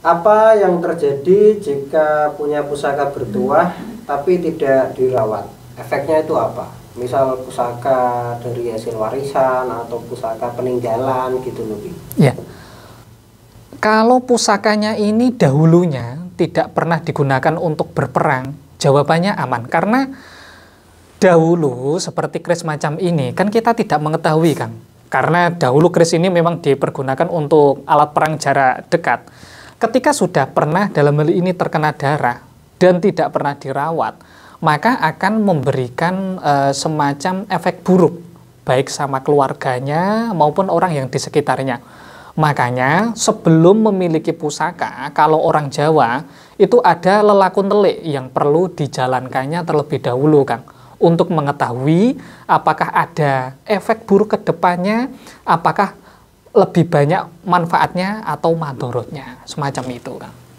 Apa yang terjadi jika punya pusaka bertuah tapi tidak dirawat? Efeknya itu apa? Misal pusaka dari hasil warisan atau pusaka peninggalan gitu lebih. Ya. Kalau pusakanya ini dahulunya tidak pernah digunakan untuk berperang, jawabannya aman karena dahulu seperti kris macam ini kan kita tidak mengetahui kan karena dahulu kris ini memang dipergunakan untuk alat perang jarak dekat ketika sudah pernah dalam hal ini terkena darah dan tidak pernah dirawat, maka akan memberikan e, semacam efek buruk baik sama keluarganya maupun orang yang di sekitarnya. Makanya sebelum memiliki pusaka, kalau orang Jawa itu ada lelakun telik yang perlu dijalankannya terlebih dahulu, Kang. Untuk mengetahui apakah ada efek buruk ke depannya, apakah lebih banyak manfaatnya atau madorotnya semacam itu kan